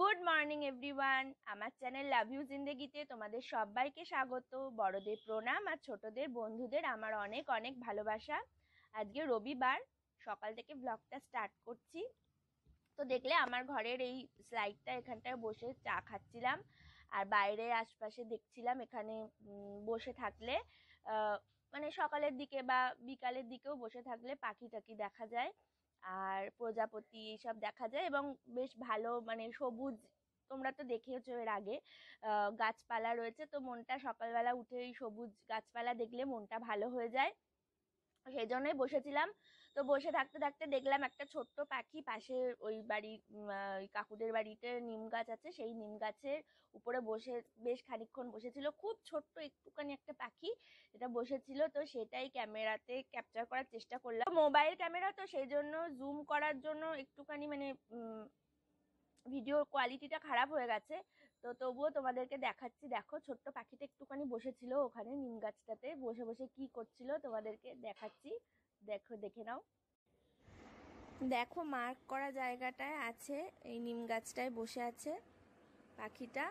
Good morning everyone আমার channel love you জিন্দেগিতে তোমাদের সবাইকে স্বাগত বড়দের প্রণাম আর ছোটদের বন্ধুদের আমার অনেক অনেক ভালোবাসা আজকে রবিবার সকাল থেকে ব্লগটা স্টার্ট করছি তো দেখলে আমার ঘরের এই স্লাইডটা এখানটায় বসে চা খাচ্ছিলাম আর বাইরে আশপাশে দেখছিলাম এখানে বসে থাকলে মানে সকালের দিকে বা বিকালের দিকেও বসে থাকলে পাখি টাকি দেখা যায় আর প্রজাপতি এইসব দেখা যায় এবং বেশ ভালো মানে সবুজ তোমরা তো দেখেওছো এর আগে গাছপালা রয়েছে তো মনটা সকালবেলা উঠে এই সবুজ গাছপালা দেখলে মনটা ভালো হয়ে যায় সেই জন্যই বসেছিলাম তো বসে থাকতে থাকতে দেখলাম একটা ছোট্ট পাখি পাশে ওই বাড়ি কাকুদের বাড়িতে নিম গাছ আছে সেই নিম গাছের উপরে বসে বেশ খানিক্ষণ বসেছিল খুব ছোট্ট একটুখানি একটা পাখি যেটা বসেছিল তো সেটাই ক্যামেরাতে ক্যাপচার করার চেষ্টা করলাম মোবাইল ক্যামেরা তো সেই জন্য জুম করার জন্য একটুখানি মানে ভিডিওর কোয়ালিটিটা খারাপ হয়ে গেছে তো তবুও তোমাদেরকে দেখাচ্ছি দেখো ছোট্ট পাখিটা একটুখানি বসেছিল ওখানে নিম গাছটাতে বসে বসে কি করছিল তোমাদেরকে দেখাচ্ছি দেখো দেখে নাও দেখো মার্ক করা জায়গাটায় আছে এই নিম গাছটায় বসে আছে পাখিটা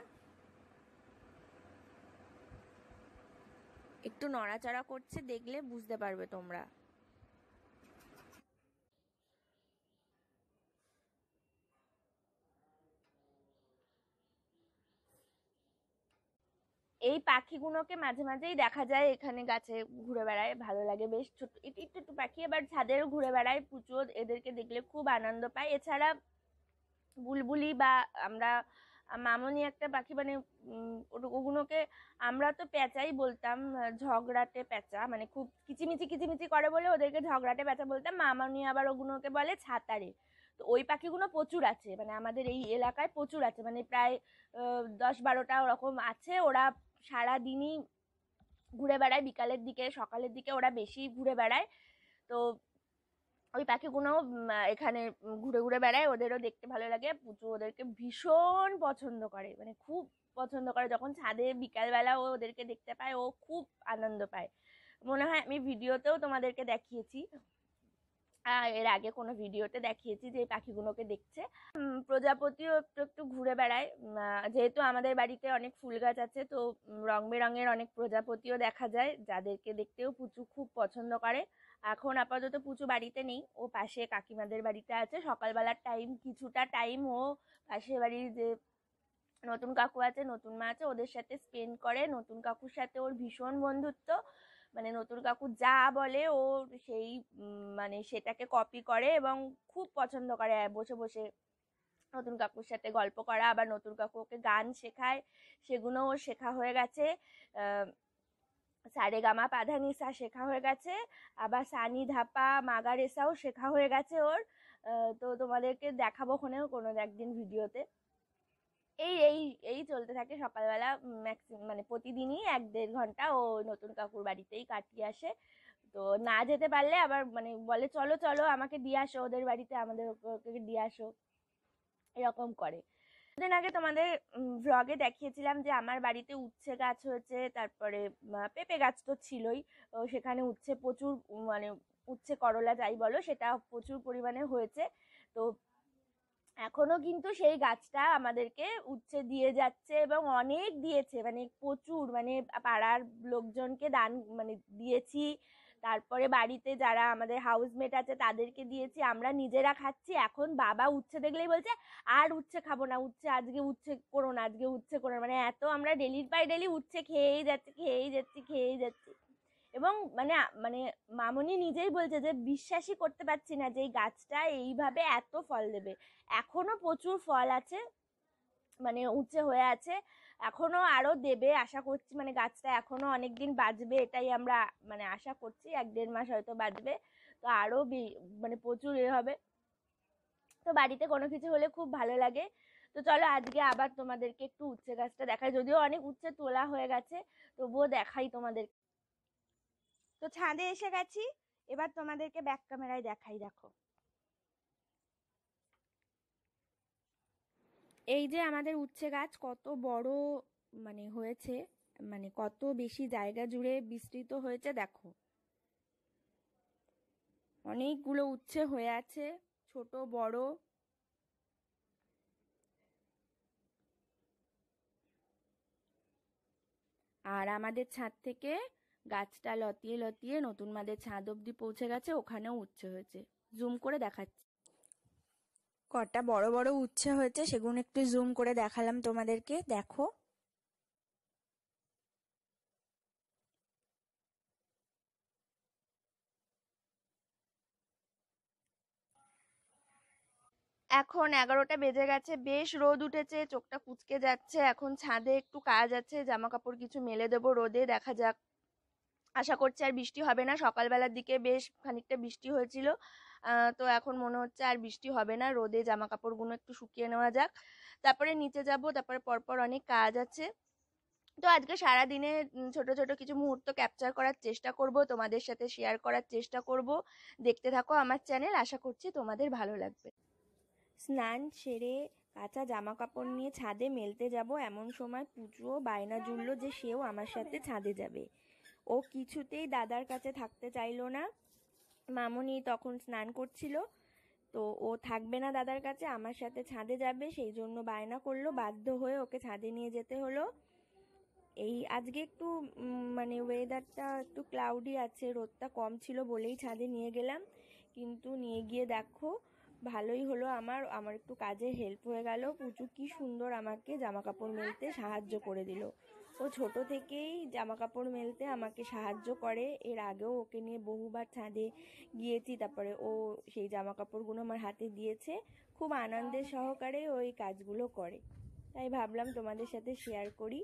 একটু নড়াচড়া করছে দেখলে বুঝতে পারবে তোমরা এই পাখিগুলোকে মাঝে মাঝেই দেখা যায় এখানে গাছে ঘুরে বেড়ায় ভালো লাগে বেশ ছোট একটু একটু পাখি আবার ছাদেও ঘুরে বেড়ায় পুচো এদেরকে দেখলে খুব আনন্দ পায় এছাড়া বুলবুলি বা আমরা মামনি একটা পাখি মানে ওগুলোকে আমরা তো প্যাঁচাই বলতাম ঝগড়াটে প্যাঁচা মানে খুব কিচিমিচি কিচিমিচি করে বলে ওদেরকে ঝগড়াটে প্যাঁচা বলতাম মামনি আবার ওগুলোকে বলে ছাতারে তো ওই পাখিগুলো প্রচুর আছে মানে আমাদের এই এলাকায় প্রচুর আছে মানে প্রায় দশ বারোটা ওরকম আছে ওরা সারাদিনই ঘুরে বেড়ায় বিকালের দিকে সকালের দিকে ওরা বেশি ঘুরে বেড়ায় তো ওই পাখিগুলো এখানে ঘুরে ঘুরে বেড়ায় ওদেরও দেখতে ভালো লাগে পুচু ওদেরকে ভীষণ পছন্দ করে মানে খুব পছন্দ করে যখন ছাদে বিকালবেলা ও ওদেরকে দেখতে পায় ও খুব আনন্দ পায় মনে হয় আমি ভিডিওতেও তোমাদেরকে দেখিয়েছি এর আগে কোনো ভিডিওতে দেখিয়েছি যে পাখিগুলোকে দেখছে প্রজাপতিও একটু একটু ঘুরে বেড়ায় যেহেতু আমাদের বাড়িতে অনেক ফুল গাছ আছে তো রং বেরঙের অনেক প্রজাপতিও দেখা যায় যাদেরকে দেখতেও পুচু খুব পছন্দ করে এখন আপাতত পুচু বাড়িতে নেই ও পাশে কাকিমাদের বাড়িতে আছে সকালবেলার টাইম কিছুটা টাইম ও পাশে বাড়ির যে নতুন কাকু আছে নতুন মা আছে ওদের সাথে স্পেন্ড করে নতুন কাকুর সাথে ওর ভীষণ বন্ধুত্ব মানে নতুন কাকু যা বলে ও সেই মানে সেটাকে কপি করে এবং খুব পছন্দ করে বসে বসে নতুন কাকুর সাথে গল্প করা আবার নতুন কাকু ওকে গান শেখায় সেগুলোও শেখা হয়ে গেছে সারে গামা পাধানিসা শেখা হয়ে গেছে আবার সানি ধাপা মাগারেসাও শেখা হয়ে গেছে ওর তো তোমাদেরকে দেখাবো ওখানেও কোনো একদিন ভিডিওতে এই এই এই চলতে থাকে সকালবেলা ম্যাক্সিমাম মানে প্রতিদিনই এক দেড় ঘন্টা ও নতুন কাকুর বাড়িতেই কাটিয়ে আসে তো না যেতে পারলে আবার মানে বলে চলো চলো আমাকে দিয়ে আসো ওদের বাড়িতে আমাদের ওকে দিয়ে আসো এরকম করে দিন আগে তোমাদের ভ্লগে দেখিয়েছিলাম যে আমার বাড়িতে উচ্ছে গাছ হয়েছে তারপরে পেঁপে গাছ তো ছিলই সেখানে উচ্ছে প্রচুর মানে উচ্ছে করলা যাই বলো সেটা প্রচুর পরিমাণে হয়েছে তো এখনো কিন্তু সেই গাছটা আমাদেরকে উচ্ছে দিয়ে যাচ্ছে এবং অনেক দিয়েছে মানে প্রচুর মানে পাড়ার লোকজনকে দান মানে দিয়েছি তারপরে বাড়িতে যারা আমাদের হাউসমেট আছে তাদেরকে দিয়েছি আমরা নিজেরা খাচ্ছি এখন বাবা উচ্ছে দেখলেই বলছে আর উচ্ছে খাবো না উচ্ছে আজকে উচ্ছে করো না আজকে উচ্ছে করো মানে এত আমরা ডেলির বাই ডেলি উচ্ছে খেয়েই যাচ্ছি খেয়েই যাচ্ছি খেয়েই যাচ্ছি এবং মানে মানে মামনি নিজেই বলছে যে বিশ্বাসই করতে পারছি না যে এই গাছটা এইভাবে এত ফল দেবে এখনো প্রচুর ফল আছে মানে উঁচে হয়ে আছে এখনো আরও দেবে আশা করছি মানে গাছটা এখনো অনেক দিন বাঁচবে এটাই আমরা মানে আশা করছি এক দেড় মাস হয়তো বাঁচবে তো আরও মানে প্রচুর এ হবে তো বাড়িতে কোনো কিছু হলে খুব ভালো লাগে তো চলো আজকে আবার তোমাদেরকে একটু উচ্ছে গাছটা দেখাই যদিও অনেক উচ্ছে তোলা হয়ে গেছে তবুও দেখাই তোমাদের তো ছাদে এসে গেছি এবার তোমাদেরকে ব্যাক ক্যামেরায় দেখাই দেখো এই যে আমাদের উচ্ছে গাছ কত বড় মানে হয়েছে মানে কত বেশি জায়গা জুড়ে বিস্তৃত হয়েছে দেখো অনেকগুলো উচ্ছে হয়ে আছে ছোট বড় আর আমাদের ছাদ থেকে গাছটা লতিয়ে লতিয়ে নতুন মাদের ছাদ অব্দি পৌঁছে গেছে ওখানেও উচ্ছে হয়েছে জুম করে দেখাচ্ছি কটা বড় বড় উচ্ছে হয়েছে সেগুলো একটু জুম করে দেখালাম তোমাদেরকে দেখো এখন এগারোটা বেজে গেছে বেশ রোদ উঠেছে চোখটা কুচকে যাচ্ছে এখন ছাদে একটু কাজ আছে জামা কাপড় কিছু মেলে দেবো রোদে দেখা যাক আশা করছি আর বৃষ্টি হবে না সকালবেলার দিকে বেশ খানিকটা বৃষ্টি হয়েছিল তো এখন মনে হচ্ছে আর বৃষ্টি হবে না রোদে জামা কাপড়গুলো একটু শুকিয়ে নেওয়া যাক তারপরে নিচে যাব তারপরে পরপর অনেক কাজ আছে তো আজকে সারা দিনে ছোট ছোট কিছু মুহূর্ত ক্যাপচার করার চেষ্টা করব তোমাদের সাথে শেয়ার করার চেষ্টা করব দেখতে থাকো আমার চ্যানেল আশা করছি তোমাদের ভালো লাগবে স্নান সেরে কাঁচা জামা কাপড় নিয়ে ছাদে মেলতে যাব এমন সময় পুজো বায়না জুড়লো যে সেও আমার সাথে ছাদে যাবে ও কিছুতেই দাদার কাছে থাকতে চাইল না মামনি তখন স্নান করছিল তো ও থাকবে না দাদার কাছে আমার সাথে ছাদে যাবে সেই জন্য বায়না করলো বাধ্য হয়ে ওকে ছাদে নিয়ে যেতে হলো এই আজকে একটু মানে ওয়েদারটা একটু ক্লাউডি আছে রোদটা কম ছিল বলেই ছাদে নিয়ে গেলাম কিন্তু নিয়ে গিয়ে দেখো ভালোই হলো আমার আমার একটু কাজে হেল্প হয়ে গেল পুচু কি সুন্দর আমাকে জামা কাপড় মেলতে সাহায্য করে দিল ও ছোট থেকেই জামা কাপড় মেলতে আমাকে সাহায্য করে এর আগেও ওকে নিয়ে বহুবার ছাদে গিয়েছি তারপরে ও সেই জামা কাপড়গুলো আমার হাতে দিয়েছে খুব আনন্দের সহকারে ওই কাজগুলো করে তাই ভাবলাম তোমাদের সাথে শেয়ার করি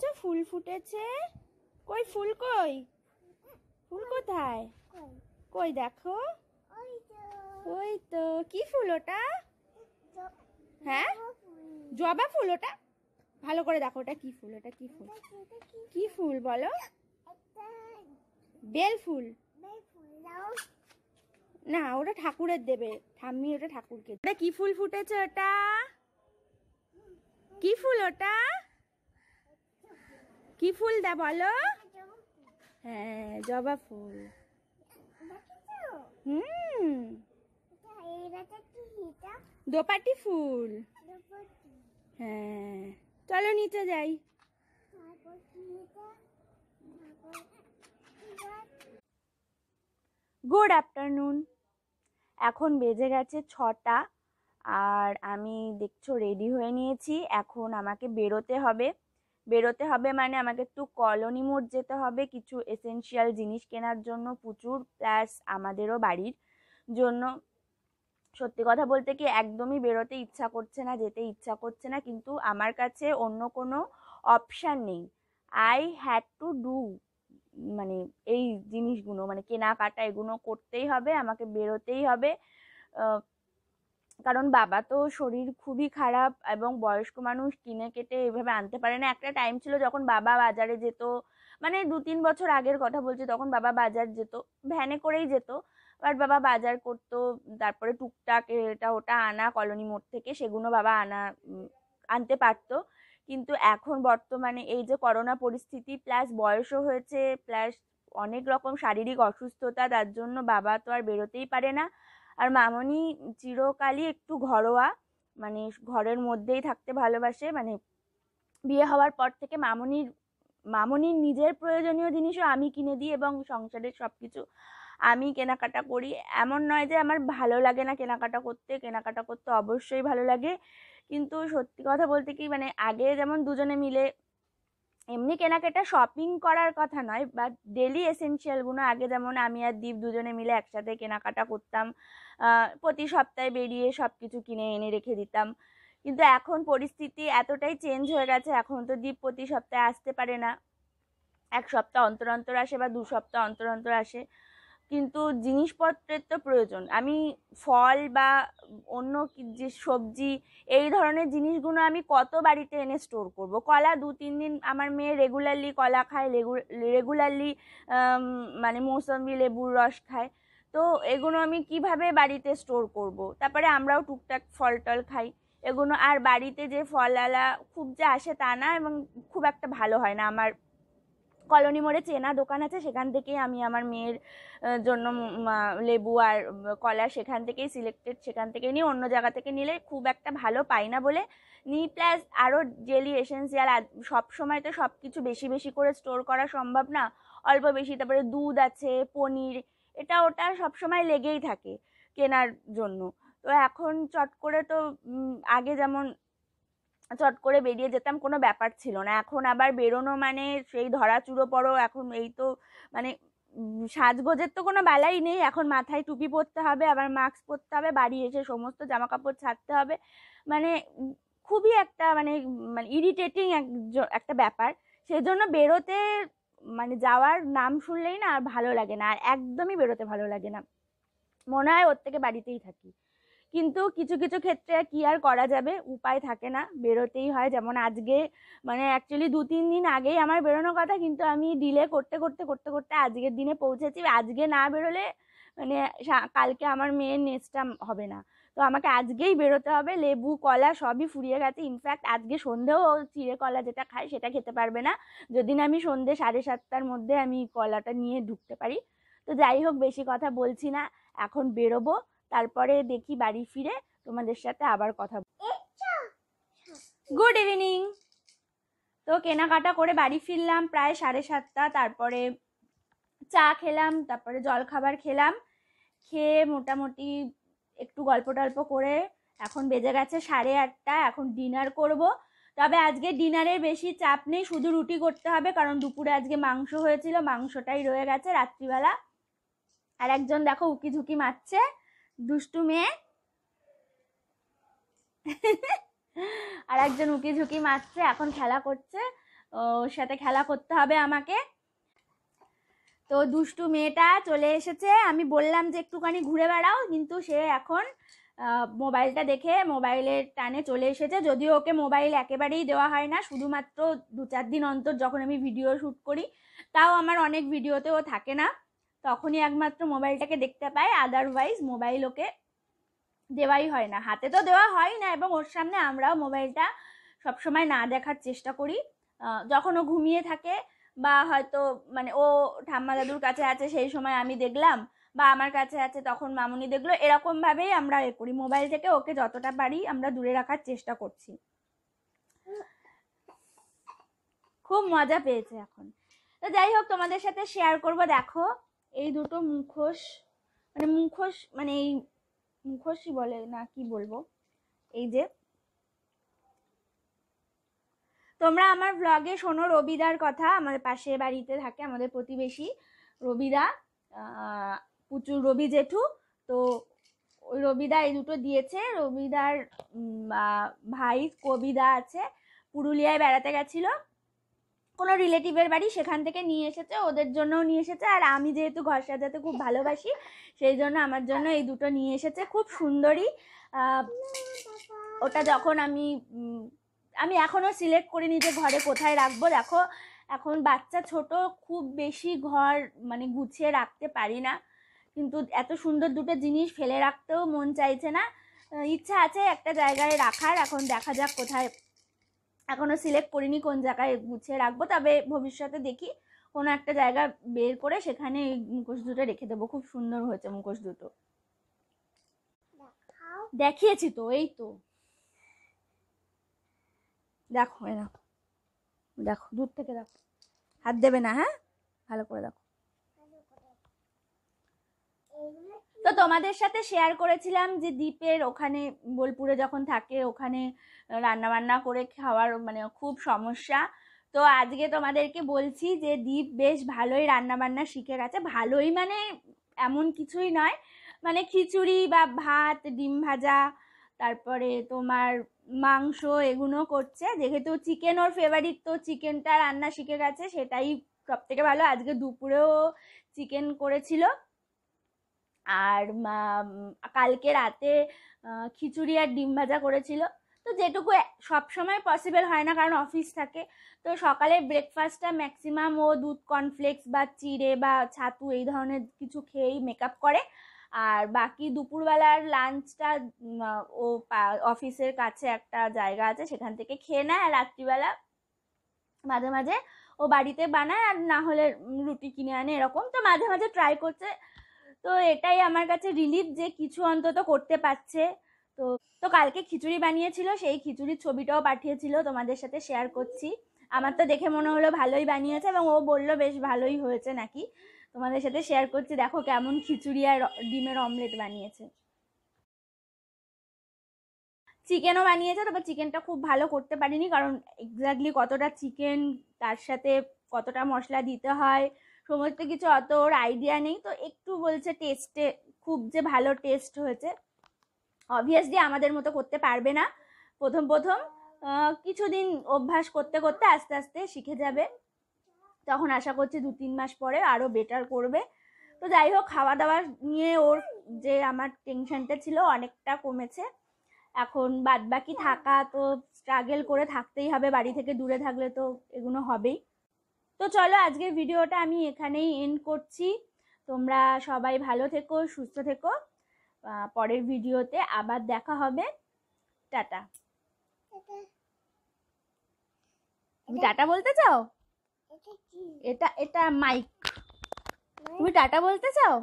দেখেছো ফুল ফুটেছে কই ফুল কই ফুল কোথায় কই দেখো ওই তো কি ফুল ওটা হ্যাঁ জবা ফুল ওটা ভালো করে দেখো ওটা কি ফুল ওটা কি ফুল কি ফুল বলো বেল ফুল না ওটা ঠাকুরের দেবে ঠাম্মি ওটা ঠাকুরকে ওটা কি ফুল ফুটেছে ওটা কি ফুল ওটা কি ফুল দা বলো হ্যাঁ জবা ফুল দোপাটি ফুল হ্যাঁ চলো নিচে যাই গুড আফটারনুন এখন বেজে গেছে ছটা আর আমি দেখছো রেডি হয়ে নিয়েছি এখন আমাকে বেরোতে হবে বেরোতে হবে মানে আমাকে একটু কলোনি মোড় যেতে হবে কিছু এসেনশিয়াল জিনিস কেনার জন্য প্রচুর প্লাস আমাদেরও বাড়ির জন্য সত্যি কথা বলতে কি একদমই বেরোতে ইচ্ছা করছে না যেতে ইচ্ছা করছে না কিন্তু আমার কাছে অন্য কোনো অপশান নেই আই হ্যাড টু ডু মানে এই জিনিসগুলো মানে কেনাকাটা এগুলো করতেই হবে আমাকে বেরোতেই হবে কারণ বাবা তো শরীর খুবই খারাপ এবং বয়স্ক মানুষ কিনে কেটে এভাবে আনতে পারে না একটা টাইম ছিল যখন বাবা বাজারে যেত মানে দু তিন বছর আগের কথা বলছি তখন বাবা বাজার যেত ভ্যানে করেই যেত বাট বাবা বাজার করতো তারপরে টুকটাক এটা ওটা আনা কলোনি মোড় থেকে সেগুলো বাবা আনা আনতে পারতো কিন্তু এখন বর্তমানে এই যে করোনা পরিস্থিতি প্লাস বয়সও হয়েছে প্লাস অনেক রকম শারীরিক অসুস্থতা তার জন্য বাবা তো আর বেরোতেই পারে না আর মামনি চিরকালই একটু ঘরোয়া মানে ঘরের মধ্যেই থাকতে ভালোবাসে মানে বিয়ে হওয়ার পর থেকে মামনির মামনির নিজের প্রয়োজনীয় জিনিসও আমি কিনে দিই এবং সংসারের সব কিছু আমি কেনাকাটা করি এমন নয় যে আমার ভালো লাগে না কেনাকাটা করতে কেনাকাটা করতে অবশ্যই ভালো লাগে কিন্তু সত্যি কথা বলতে কি মানে আগে যেমন দুজনে মিলে এমনি কেনাকাটা শপিং করার কথা নয় বাট ডেলি এসেনশিয়ালগুলো আগে যেমন আমি আর দীপ দুজনে মিলে একসাথে কেনাকাটা করতাম প্রতি সপ্তাহে বেরিয়ে সব কিছু কিনে এনে রেখে দিতাম কিন্তু এখন পরিস্থিতি এতটাই চেঞ্জ হয়ে গেছে এখন তো দ্বীপ প্রতি সপ্তাহে আসতে পারে না এক সপ্তাহ অন্তর অন্তর আসে বা দু সপ্তাহ অন্তর অন্তর আসে কিন্তু জিনিসপত্রের তো প্রয়োজন আমি ফল বা অন্য যে সবজি এই ধরনের জিনিসগুলো আমি কত বাড়িতে এনে স্টোর করব কলা দু তিন দিন আমার মেয়ে রেগুলারলি কলা খায় রেগুলারলি মানে মৌসম্বি লেবুর রস খায় তো এগুলো আমি কিভাবে বাড়িতে স্টোর করব। তারপরে আমরাও টুকটাক ফল টল খাই এগুলো আর বাড়িতে যে আলা খুব যে আসে তা না এবং খুব একটা ভালো হয় না আমার কলোনি মোড়ে চেনা দোকান আছে সেখান থেকেই আমি আমার মেয়ের জন্য লেবু আর কলা সেখান থেকেই সিলেক্টেড সেখান থেকে নিই অন্য জায়গা থেকে নিলে খুব একটা ভালো পাই না বলে নিই প্লাস আরও জেলি এসেন্সিয়াল সব সময় তো সব কিছু বেশি বেশি করে স্টোর করা সম্ভব না অল্প বেশি তারপরে দুধ আছে পনির এটা ওটা সব সময় লেগেই থাকে কেনার জন্য তো এখন চট করে তো আগে যেমন চট করে বেরিয়ে যেতাম কোনো ব্যাপার ছিল না এখন আবার বেরোনো মানে সেই ধরা চুরো পড়ো এখন এই তো মানে সাজগোজের তো কোনো বেলাই নেই এখন মাথায় টুপি পরতে হবে আবার মাস্ক পরতে হবে বাড়ি এসে সমস্ত জামা কাপড় ছাড়তে হবে মানে খুবই একটা মানে মানে ইরিটেটিং একটা ব্যাপার সেজন্য বেরোতে মানে যাওয়ার নাম শুনলেই না আর ভালো লাগে না আর একদমই বেরোতে ভালো লাগে না মনে হয় ওর থেকে বাড়িতেই থাকি কিন্তু কিছু কিছু ক্ষেত্রে কি আর করা যাবে উপায় থাকে না বেরোতেই হয় যেমন আজকে মানে অ্যাকচুয়ালি দু তিন দিন আগেই আমার বেরোনোর কথা কিন্তু আমি ডিলে করতে করতে করতে করতে আজকের দিনে পৌঁছেছি আজকে না বেরোলে মানে কালকে আমার মেয়ের নেক্সটটা হবে না তো আমাকে আজকেই বেরোতে হবে লেবু কলা সবই ফুরিয়ে গেছে ইনফ্যাক্ট আজকে সন্ধেও চিড়ে কলা যেটা খায় সেটা খেতে পারবে না যদি না আমি সন্ধে সাড়ে সাতটার মধ্যে আমি কলাটা নিয়ে ঢুকতে পারি তো যাই হোক বেশি কথা বলছি না এখন বেরোবো তারপরে দেখি বাড়ি ফিরে তোমাদের সাথে আবার কথা গুড ইভিনিং তো কেনাকাটা করে বাড়ি ফিরলাম প্রায় সাড়ে সাতটা তারপরে চা খেলাম তারপরে জল খাবার খেলাম খেয়ে মোটামুটি একটু গল্প টল্প করে এখন বেজে গেছে সাড়ে আটটা এখন ডিনার করব তবে আজকে ডিনারের বেশি চাপ নেই শুধু রুটি করতে হবে কারণ দুপুরে আজকে মাংস হয়েছিল মাংসটাই রয়ে গেছে রাত্রিবেলা আর একজন দেখো উকি ঝুঁকি মারছে দুষ্টু মেয়ে আর একজন উকি ঝুঁকি মারছে এখন খেলা করছে ওর সাথে খেলা করতে হবে আমাকে তো দুষ্টু মেয়েটা চলে এসেছে আমি বললাম যে একটুখানি ঘুরে বেড়াও কিন্তু সে এখন মোবাইলটা দেখে মোবাইলের টানে চলে এসেছে যদিও ওকে মোবাইল একেবারেই দেওয়া হয় না শুধুমাত্র দু চার দিন অন্তর যখন আমি ভিডিও শ্যুট করি তাও আমার অনেক ভিডিওতে ও থাকে না তখনই একমাত্র মোবাইলটাকে দেখতে পায় আদারওয়াইজ মোবাইল ওকে দেওয়াই হয় না হাতে তো দেওয়া হয় না এবং ওর সামনে আমরাও মোবাইলটা সবসময় না দেখার চেষ্টা করি যখন ও ঘুমিয়ে থাকে বা হয়তো মানে ও ঠাম্মা দাদুর কাছে আছে সেই সময় আমি দেখলাম বা আমার কাছে আছে তখন মামুনি দেখলো এরকমভাবেই আমরা এ করি মোবাইল থেকে ওকে যতটা পারি আমরা দূরে রাখার চেষ্টা করছি খুব মজা পেয়েছে এখন তো যাই হোক তোমাদের সাথে শেয়ার করব দেখো এই দুটো মুখোশ মানে মুখোশ মানে এই মুখোশই বলে না কি বলবো এই যে তোমরা আমার ব্লগে শোনো রবিদার কথা আমাদের পাশে বাড়িতে থাকে আমাদের প্রতিবেশী রবিদা পুচুর রবি জেঠু তো ওই রবিদা এই দুটো দিয়েছে রবিদার ভাই কবিদা আছে পুরুলিয়ায় বেড়াতে গেছিলো কোনো রিলেটিভের বাড়ি সেখান থেকে নিয়ে এসেছে ওদের জন্যও নিয়ে এসেছে আর আমি যেহেতু ঘর সাজাতে খুব ভালোবাসি সেই জন্য আমার জন্য এই দুটো নিয়ে এসেছে খুব সুন্দরই ওটা যখন আমি আমি এখনও সিলেক্ট করিনি যে ঘরে কোথায় রাখবো দেখো এখন বাচ্চা ছোট খুব বেশি ঘর মানে গুছিয়ে রাখতে পারি না কিন্তু এত সুন্দর দুটো জিনিস ফেলে রাখতেও মন চাইছে না ইচ্ছা আছে একটা জায়গায় রাখার এখন দেখা যাক কোথায় এখনও সিলেক্ট করিনি কোন জায়গায় গুছিয়ে রাখবো তবে ভবিষ্যতে দেখি কোনো একটা জায়গা বের করে সেখানে এই মুখোশ দুটো রেখে দেবো খুব সুন্দর হয়েছে মুখোশ দুটো দেখিয়েছি তো এই তো দেখো দেখো দূর থেকে দেখো হাত দেবে না হ্যাঁ ভালো করে দেখো তো তোমাদের সাথে শেয়ার করেছিলাম যে দ্বীপের ওখানে বোলপুরে যখন থাকে ওখানে রান্নাবান্না করে খাওয়ার মানে খুব সমস্যা তো আজকে তোমাদেরকে বলছি যে দ্বীপ বেশ ভালোই রান্নাবান্না শিখে গেছে ভালোই মানে এমন কিছুই নয় মানে খিচুড়ি বা ভাত ডিম ভাজা তারপরে তোমার মাংস এগুলো করছে যেহেতু চিকেন ওর ফেভারিট তো চিকেনটা রান্না শিখে গেছে সেটাই সব থেকে ভালো আজকে দুপুরেও চিকেন করেছিল আর কালকে রাতে খিচুড়ি আর ডিম ভাজা করেছিল তো যেটুকু সবসময় পসিবল হয় না কারণ অফিস থাকে তো সকালে ব্রেকফাস্টটা ম্যাক্সিমাম ও দুধ কর্নফ্লেক্স বা চিড়ে বা ছাতু এই ধরনের কিছু খেয়েই মেকআপ করে আর বাকি দুপুরবেলার লাঞ্চটা ও অফিসের কাছে একটা জায়গা আছে সেখান থেকে খেয়ে নেয় আর রাত্রিবেলা মাঝে মাঝে ও বাড়িতে বানায় আর না হলে রুটি কিনে আনে এরকম তো মাঝে মাঝে ট্রাই করছে তো এটাই আমার কাছে রিলিফ যে কিছু অন্তত করতে পারছে তো তো কালকে খিচুড়ি বানিয়েছিল সেই খিচুড়ির ছবিটাও পাঠিয়েছিল তোমাদের সাথে শেয়ার করছি আমার তো দেখে মনে হলো ভালোই বানিয়েছে এবং ও বললো বেশ ভালোই হয়েছে নাকি তোমাদের সাথে শেয়ার করছি দেখো কেমন খিচুড়ি আর ডিমের অমলেট বানিয়েছে চিকেনও বানিয়েছে তবে চিকেনটা খুব ভালো করতে পারিনি কারণ এক্স্যাক্টলি কতটা চিকেন তার সাথে কতটা মশলা দিতে হয় সমস্ত কিছু অত ওর আইডিয়া নেই তো একটু বলছে টেস্টে খুব যে ভালো টেস্ট হয়েছে অবভিয়াসলি আমাদের মতো করতে পারবে না প্রথম প্রথম কিছুদিন অভ্যাস করতে করতে আস্তে আস্তে শিখে যাবে তখন আশা করছি দু তিন মাস পরে আরও বেটার করবে তো যাই হোক খাওয়া দাওয়া নিয়ে ওর যে আমার টেনশনটা ছিল অনেকটা কমেছে এখন বাদ বাকি থাকা তো স্ট্রাগেল করে থাকতেই হবে বাড়ি থেকে দূরে থাকলে তো এগুলো হবেই তো চলো আজকের ভিডিওটা আমি এখানেই এন্ড করছি তোমরা সবাই ভালো থেকো সুস্থ থেকো পরের ভিডিওতে আবার দেখা হবে টাটা তুমি টাটা বলতে চাও এটা এটা মাইক তুমি টাটা বলতে চাও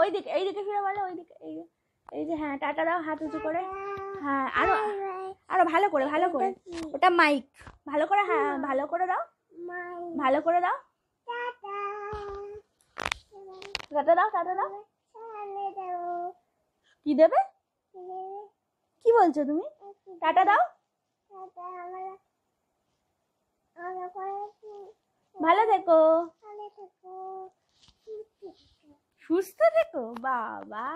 ওই দিকে এই দিকে ফিরে বলো ওই দিকে এই এই যে হ্যাঁ টাটা দাও হাত উঁচু করে হ্যাঁ আরো আরো ভালো করে ভালো করে ওটা মাইক ভালো করে হ্যাঁ, হ্যাঁ ভালো করে দাও ভালো করে দাও টাটা দাও টাটা দাও কি দেবে কি বলছো তুমি টাটা দাও ভালো থেকো সুস্থ থেকো বাবা